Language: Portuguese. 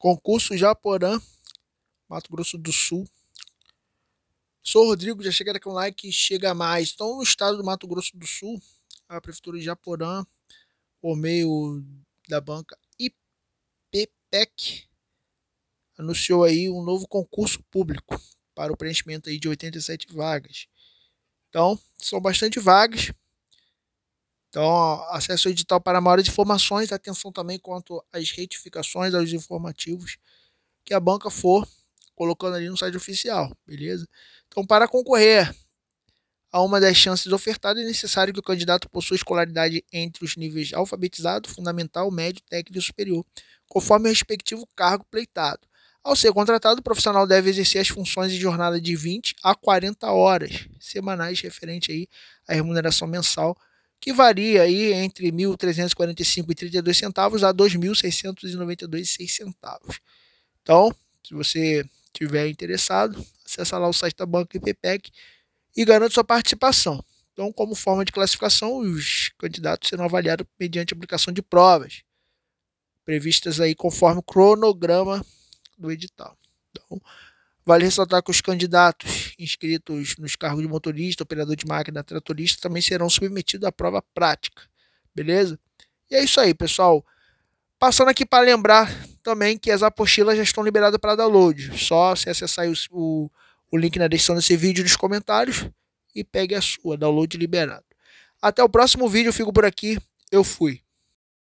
Concurso Japorã, Mato Grosso do Sul. Sou Rodrigo, já chega com um like, chega mais. Então, no estado do Mato Grosso do Sul, a prefeitura de Japorã, por meio da banca IPPEC, anunciou aí um novo concurso público para o preenchimento aí de 87 vagas. Então, são bastante vagas. Então, acesso ao edital para maiores informações, atenção também quanto às retificações, aos informativos que a banca for colocando ali no site oficial, beleza? Então, para concorrer a uma das chances ofertadas, é necessário que o candidato possua escolaridade entre os níveis alfabetizado, fundamental, médio, técnico e superior, conforme o respectivo cargo pleitado. Ao ser contratado, o profissional deve exercer as funções de jornada de 20 a 40 horas semanais, referente aí à remuneração mensal que varia aí entre 1.345,32 centavos a 2.692,06 centavos. Então, se você tiver interessado, acessa lá o site da Banca IPPEC e garanta sua participação. Então, como forma de classificação, os candidatos serão avaliados mediante aplicação de provas previstas aí conforme o cronograma do edital. Então, Vale ressaltar que os candidatos inscritos nos cargos de motorista, operador de máquina, tratorista também serão submetidos à prova prática, beleza? E é isso aí, pessoal. Passando aqui para lembrar também que as apostilas já estão liberadas para download. Só se acessar o, o, o link na descrição desse vídeo nos comentários e pegue a sua, download liberado. Até o próximo vídeo, eu fico por aqui. Eu fui.